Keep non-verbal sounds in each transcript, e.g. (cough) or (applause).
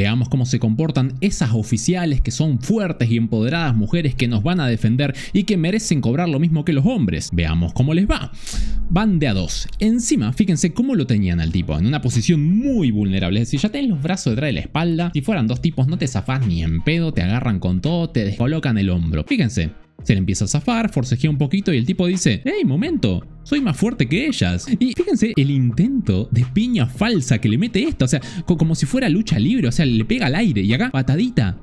Veamos cómo se comportan esas oficiales que son fuertes y empoderadas mujeres que nos van a defender y que merecen cobrar lo mismo que los hombres. Veamos cómo les va. Van de a dos. Encima, fíjense cómo lo tenían al tipo, en una posición muy vulnerable. si ya tenés los brazos detrás de la espalda. Si fueran dos tipos, no te zafás ni en pedo, te agarran con todo, te descolocan el hombro. Fíjense, se le empieza a zafar, forcejea un poquito y el tipo dice, ¡Ey, momento! soy más fuerte que ellas. Y fíjense el intento de piña falsa que le mete esto o sea, como si fuera lucha libre, o sea, le pega al aire y acá patadita.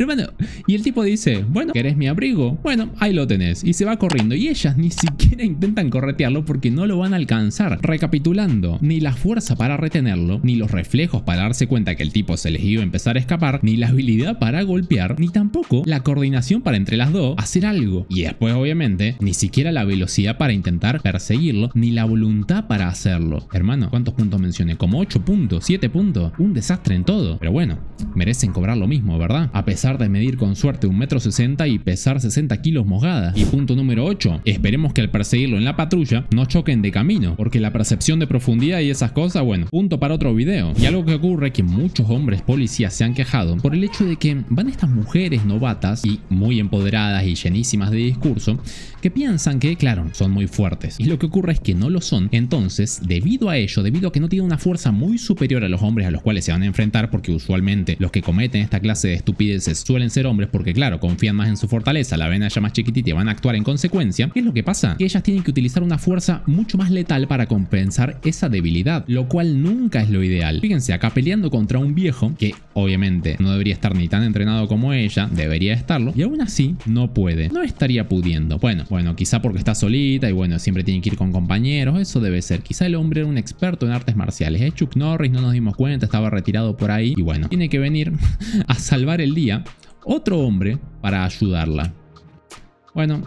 Hermano, y el tipo dice, bueno, ¿querés mi abrigo? Bueno, ahí lo tenés. Y se va corriendo. Y ellas ni siquiera intentan corretearlo porque no lo van a alcanzar. Recapitulando, ni la fuerza para retenerlo, ni los reflejos para darse cuenta que el tipo se les iba a empezar a escapar, ni la habilidad para golpear, ni tampoco la coordinación para entre las dos hacer algo. Y después, obviamente, ni siquiera la velocidad para intentar perseguirlo, ni la voluntad para hacerlo. Hermano, ¿cuántos puntos mencioné? Como 8 puntos, 7 puntos. Un desastre en todo. Pero bueno, merecen cobrar lo mismo, ¿verdad? A pesar de medir con suerte un metro sesenta y pesar 60 kilos mojada. Y punto número 8, esperemos que al perseguirlo en la patrulla no choquen de camino, porque la percepción de profundidad y esas cosas, bueno, punto para otro video. Y algo que ocurre que muchos hombres policías se han quejado por el hecho de que van estas mujeres novatas y muy empoderadas y llenísimas de discurso, que piensan que, claro, son muy fuertes. Y lo que ocurre es que no lo son, entonces, debido a ello, debido a que no tienen una fuerza muy superior a los hombres a los cuales se van a enfrentar, porque usualmente los que cometen esta clase de estupideces suelen ser hombres porque claro, confían más en su fortaleza, la vena ya más chiquitita y van a actuar en consecuencia, ¿qué es lo que pasa? Que ellas tienen que utilizar una fuerza mucho más letal para compensar esa debilidad, lo cual nunca es lo ideal. Fíjense, acá peleando contra un viejo, que obviamente no debería estar ni tan entrenado como ella, debería estarlo, y aún así no puede, no estaría pudiendo. Bueno, bueno, quizá porque está solita y bueno, siempre tiene que ir con compañeros, eso debe ser. Quizá el hombre era un experto en artes marciales, es ¿eh? Chuck Norris, no nos dimos cuenta, estaba retirado por ahí, y bueno, tiene que venir (laughs) a salvar el día otro hombre para ayudarla. Bueno,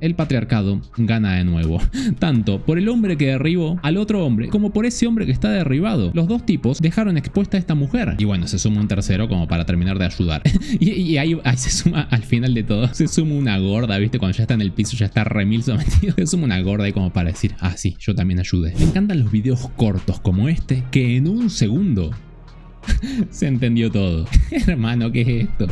el patriarcado gana de nuevo, (laughs) tanto por el hombre que derribó al otro hombre como por ese hombre que está derribado. Los dos tipos dejaron expuesta a esta mujer. Y bueno, se suma un tercero como para terminar de ayudar. (laughs) y, ahí, se suma, al final de todo, se suma una gorda, ¿viste? Cuando ya está en el piso, ya está remil sometido. (laughs) Se suma una gorda y como para decir, ah, sí, yo también ayudé. Me encantan los videos cortos como este, que en un segundo (laughs) se entendió todo. (laughs) hermano, ¿qué es esto?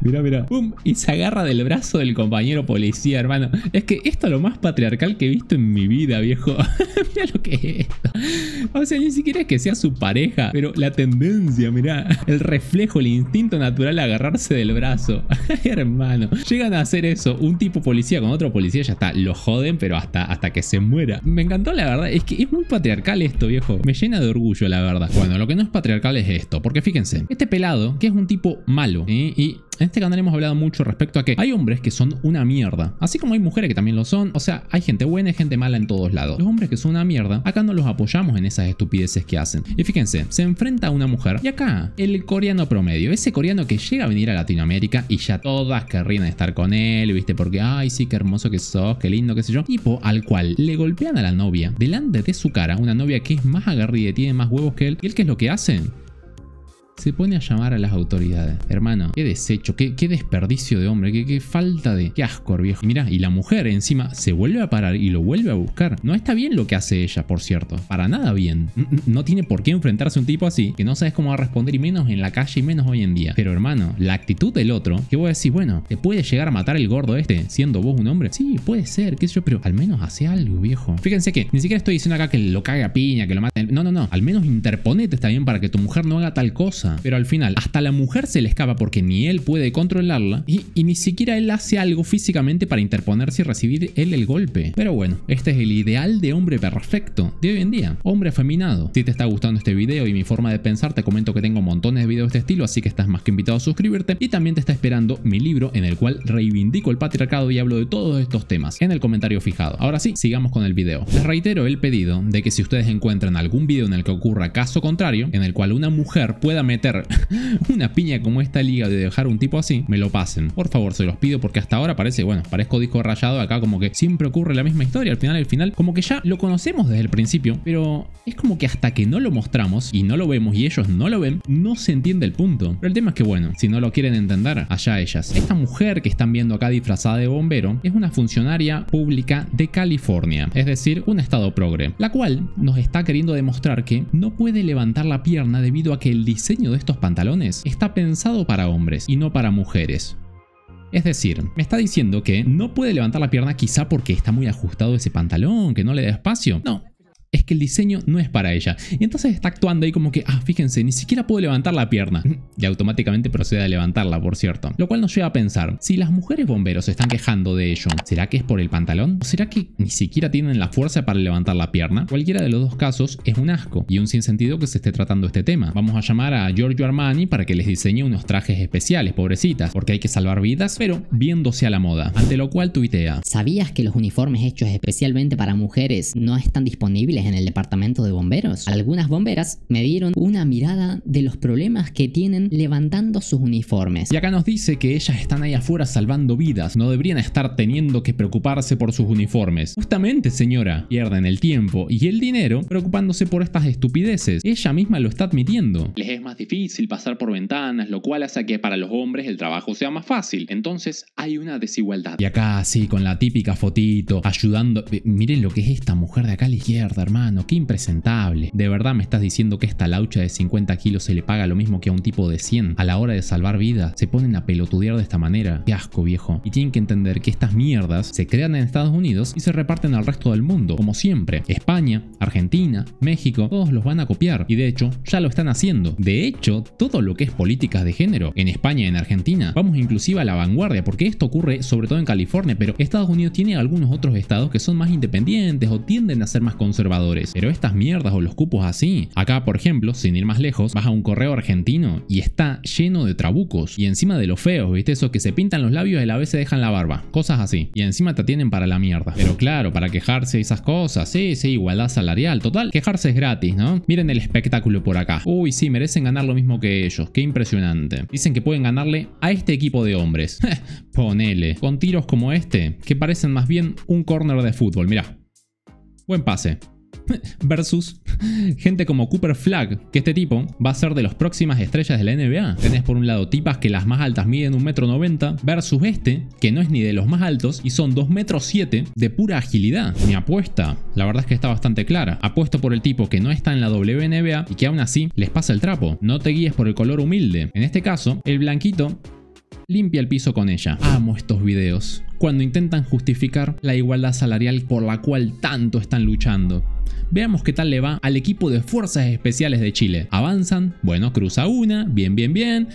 Mira, mira. ¡Pum! Y se agarra del brazo del compañero policía, hermano. Es que esto es lo más patriarcal que he visto en mi vida, viejo. (laughs) mira lo que es esto. O sea, ni siquiera es que sea su pareja, pero la tendencia, mira, El reflejo, el instinto natural a agarrarse del brazo. hermano. Llegan a hacer eso. Un tipo policía con otro policía, ya está. Lo joden, pero hasta, hasta que se muera. Me encantó, la verdad. Es que es muy patriarcal esto, viejo. Me llena de orgullo, la verdad. Bueno, lo que no es patriarcal es esto. Porque fíjense, este pelado, que es un tipo malo, ¿eh? y en este canal hemos hablado mucho respecto a que hay hombres que son una mierda, así como hay mujeres que también lo son, o sea, hay gente buena y gente mala en todos lados. Los hombres que son una mierda, acá no los apoyamos en esas estupideces que hacen. Y fíjense, se enfrenta a una mujer y acá el coreano promedio, ese coreano que llega a venir a Latinoamérica y ya todas querrían estar con él, ¿viste? Porque, ay, sí, qué hermoso que sos, qué lindo, qué sé yo. Tipo al cual le golpean a la novia delante de su cara, una novia que es más agarrida y tiene más huevos que él. ¿Y él qué es lo que hace? Se pone a llamar a las autoridades. Hermano, qué desecho, qué, qué desperdicio de hombre, qué, falta de... Qué asco, viejo. mira y la mujer encima se vuelve a parar y lo vuelve a buscar. No está bien lo que hace ella, por cierto. Para nada bien. No tiene por qué enfrentarse a un tipo así, que no sabes cómo va a responder y menos en la calle y menos hoy en día. Pero hermano, la actitud del otro, que voy a decir, bueno, ¿te puede llegar a matar el gordo este siendo vos un hombre? Sí, puede ser, qué sé yo, pero al menos hace algo, viejo. Fíjense que ni siquiera estoy diciendo acá que lo cague a piña, que lo mate. No, no, no. Al menos interponete está bien para que tu mujer no haga tal cosa. Pero al final, hasta la mujer se le escapa porque ni él puede controlarla y, y ni siquiera él hace algo físicamente para interponerse y recibir él el golpe. Pero bueno, este es el ideal de hombre perfecto de hoy en día. Hombre afeminado. Si te está gustando este video y mi forma de pensar, te comento que tengo montones de videos de este estilo, así que estás más que invitado a suscribirte. Y también te está esperando mi libro en el cual reivindico el patriarcado y hablo de todos estos temas en el comentario fijado. Ahora sí, sigamos con el video. Les reitero el pedido de que si ustedes encuentran algún video en el que ocurra caso contrario, en el cual una mujer pueda meter (laughs) una piña como esta liga de dejar un tipo así, me lo pasen. Por favor, se los pido porque hasta ahora parece, bueno, parezco disco rayado acá como que siempre ocurre la misma historia. Al final, al final, como que ya lo conocemos desde el principio, pero es como que hasta que no lo mostramos y no lo vemos y ellos no lo ven, no se entiende el punto. Pero el tema es que, bueno, si no lo quieren entender, allá ellas. Esta mujer que están viendo acá disfrazada de bombero es una funcionaria pública de California, es decir, un estado progre, la cual nos está queriendo demostrar que no puede levantar la pierna debido a que el diseño de estos pantalones está pensado para hombres y no para mujeres. Es decir, me está diciendo que no puede levantar la pierna quizá porque está muy ajustado ese pantalón, que no le da espacio. No, es que el diseño no es para ella. Y entonces está actuando ahí como que, ah, fíjense, ni siquiera puedo levantar la pierna. Y automáticamente procede a levantarla, por cierto. Lo cual nos lleva a pensar, si las mujeres bomberos se están quejando de ello, ¿será que es por el pantalón? ¿O será que ni siquiera tienen la fuerza para levantar la pierna? Cualquiera de los dos casos es un asco y un sinsentido que se esté tratando este tema. Vamos a llamar a Giorgio Armani para que les diseñe unos trajes especiales, pobrecitas, porque hay que salvar vidas, pero viéndose a la moda. Ante lo cual tuitea. ¿Sabías que los uniformes hechos especialmente para mujeres no están disponibles en el departamento de bomberos. Algunas bomberas me dieron una mirada de los problemas que tienen levantando sus uniformes. Y acá nos dice que ellas están ahí afuera salvando vidas, no deberían estar teniendo que preocuparse por sus uniformes. Justamente, señora, pierden el tiempo y el dinero preocupándose por estas estupideces. Ella misma lo está admitiendo. Les es más difícil pasar por ventanas, lo cual hace que para los hombres el trabajo sea más fácil. Entonces hay una desigualdad. Y acá, sí, con la típica fotito, ayudando... Eh, miren lo que es esta mujer de acá a la izquierda, hermano, qué impresentable. ¿De verdad me estás diciendo que esta laucha de 50 kilos se le paga lo mismo que a un tipo de 100? A la hora de salvar vida. se ponen a pelotudear de esta manera. Qué asco, viejo. Y tienen que entender que estas mierdas se crean en Estados Unidos y se reparten al resto del mundo, como siempre. España, Argentina, México, todos los van a copiar. Y de hecho, ya lo están haciendo. De hecho, todo lo que es políticas de género, en España y en Argentina, vamos inclusive a la vanguardia, porque esto ocurre sobre todo en California, pero Estados Unidos tiene algunos otros estados que son más independientes o tienden a ser más conservadores pero estas mierdas o los cupos así. Acá, por ejemplo, sin ir más lejos, vas a un correo argentino y está lleno de trabucos. Y encima de los feos, ¿viste? eso que se pintan los labios y la vez se dejan la barba. Cosas así. Y encima te tienen para la mierda. Pero claro, para quejarse esas cosas. Sí, sí, igualdad salarial. Total, quejarse es gratis, ¿no? Miren el espectáculo por acá. Uy, sí, merecen ganar lo mismo que ellos. Qué impresionante. Dicen que pueden ganarle a este equipo de hombres. (laughs) Ponele. Con tiros como este, que parecen más bien un córner de fútbol. mira, Buen pase. (laughs) versus gente como Cooper Flag que este tipo va a ser de las próximas estrellas de la NBA. Tenés por un lado tipas que las más altas miden 1,90m versus este, que no es ni de los más altos y son 2,7m de pura agilidad. Mi apuesta, la verdad es que está bastante clara. Apuesto por el tipo que no está en la WNBA y que aún así les pasa el trapo. No te guíes por el color humilde. En este caso, el blanquito limpia el piso con ella. Amo estos videos, cuando intentan justificar la igualdad salarial por la cual tanto están luchando. Veamos qué tal le va al equipo de Fuerzas Especiales de Chile. Avanzan, bueno, cruza una, bien, bien, bien,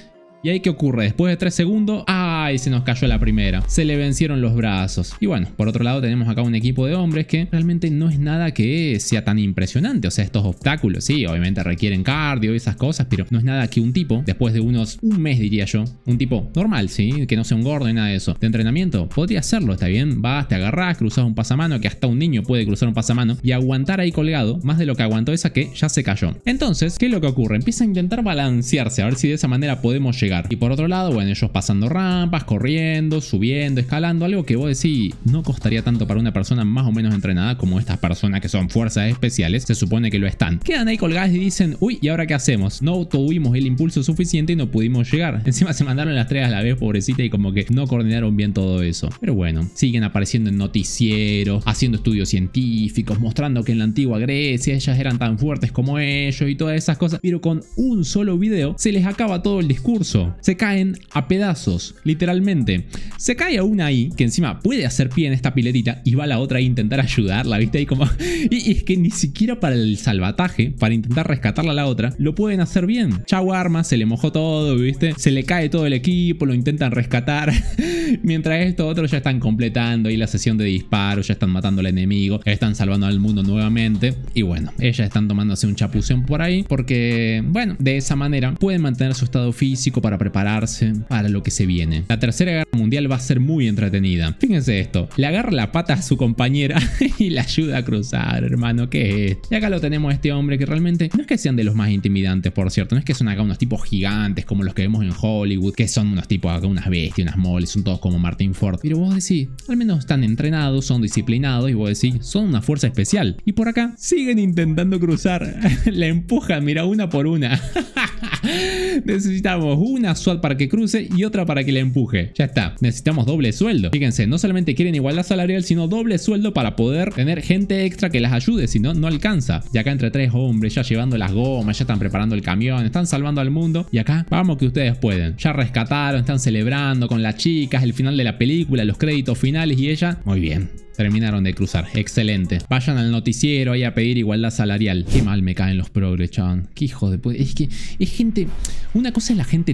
¿Y ahí qué ocurre? Después de 3 segundos, ¡ay! Se nos cayó la primera. Se le vencieron los brazos. Y bueno, por otro lado tenemos acá un equipo de hombres que realmente no es nada que sea tan impresionante. O sea, estos obstáculos, sí, obviamente requieren cardio y esas cosas, pero no es nada que un tipo, después de unos un mes diría yo, un tipo normal, sí, que no sea un gordo ni nada de eso, de entrenamiento, podría hacerlo, está bien. Vas, te agarrás, cruzas un pasamano, que hasta un niño puede cruzar un pasamano, y aguantar ahí colgado más de lo que aguantó esa que ya se cayó. Entonces, ¿qué es lo que ocurre? Empieza a intentar balancearse, a ver si de esa manera podemos llegar y por otro lado, bueno, ellos pasando rampas, corriendo, subiendo, escalando, algo que vos decís no costaría tanto para una persona más o menos entrenada como estas personas que son fuerzas especiales, se supone que lo están. Quedan ahí colgadas y dicen, uy, ¿y ahora qué hacemos? No tuvimos el impulso suficiente y no pudimos llegar. (laughs) Encima se mandaron las tres a la vez, pobrecita, y como que no coordinaron bien todo eso. Pero bueno, siguen apareciendo en noticieros, haciendo estudios científicos, mostrando que en la antigua Grecia ellas eran tan fuertes como ellos y todas esas cosas, pero con un solo video se les acaba todo el discurso. Se caen a pedazos, literalmente. Se cae a una ahí, que encima puede hacer pie en esta piletita, y va la otra a intentar ayudarla, ¿viste? Y como. Y, es que ni siquiera para el salvataje, para intentar rescatarla a la otra, lo pueden hacer bien. Chau arma, se le mojó todo, ¿viste? Se le cae todo el equipo, lo intentan rescatar. (laughs) Mientras esto, otros ya están completando ahí la sesión de disparos, ya están matando al enemigo, están salvando al mundo nuevamente. Y bueno, ellas están tomándose un chapuzón por ahí, porque, bueno, de esa manera pueden mantener su estado físico para para prepararse para lo que se viene. La tercera guerra mundial va a ser muy entretenida. Fíjense esto, le agarra la pata a su compañera (laughs) y la ayuda a cruzar, hermano, ¿qué es? Y acá lo tenemos este hombre que realmente no es que sean de los más intimidantes, por cierto, no es que son acá unos tipos gigantes como los que vemos en Hollywood, que son unos tipos acá, unas bestias, unas moles, son todos como Martin Ford. Pero vos decís, al menos están entrenados, son disciplinados y vos decís, son una fuerza especial. Y por acá siguen intentando cruzar, la (laughs) empujan, mira, una por una. (laughs) Necesitamos una una SWAT para que cruce y otra para que le empuje. Ya está, necesitamos doble sueldo. Fíjense, no solamente quieren igualdad salarial, sino doble sueldo para poder tener gente extra que las ayude, si no, no alcanza. Y acá entre tres hombres, ya llevando las gomas, ya están preparando el camión, están salvando al mundo. Y acá, vamos que ustedes pueden. Ya rescataron, están celebrando con las chicas, el final de la película, los créditos finales y ella. Muy bien, Terminaron de cruzar. Excelente. Vayan al noticiero ahí a pedir igualdad salarial. Qué mal me caen los progres, chavón Qué hijo de... Es que es gente... Una cosa es la gente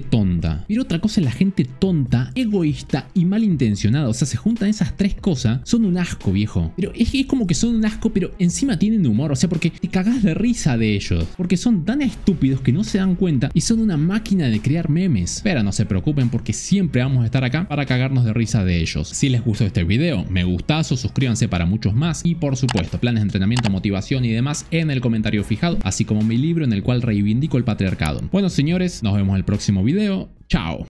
pero otra cosa es la gente tonta, egoísta y malintencionada. O sea, se juntan esas tres cosas. Son un asco, viejo. Pero es, es como que son un asco, pero encima tienen humor. O sea, porque te cagás de risa de ellos. Porque son tan estúpidos que no se dan cuenta y son una máquina de crear memes. Pero no se preocupen porque siempre vamos a estar acá para cagarnos de risa de ellos. Si les gustó este video, me gustazo, suscríbanse para muchos más y por supuesto planes de entrenamiento, motivación y demás en el comentario fijado, así como mi libro en el cual reivindico el patriarcado. Bueno señores, nos vemos en el próximo video ganhou. Tchau.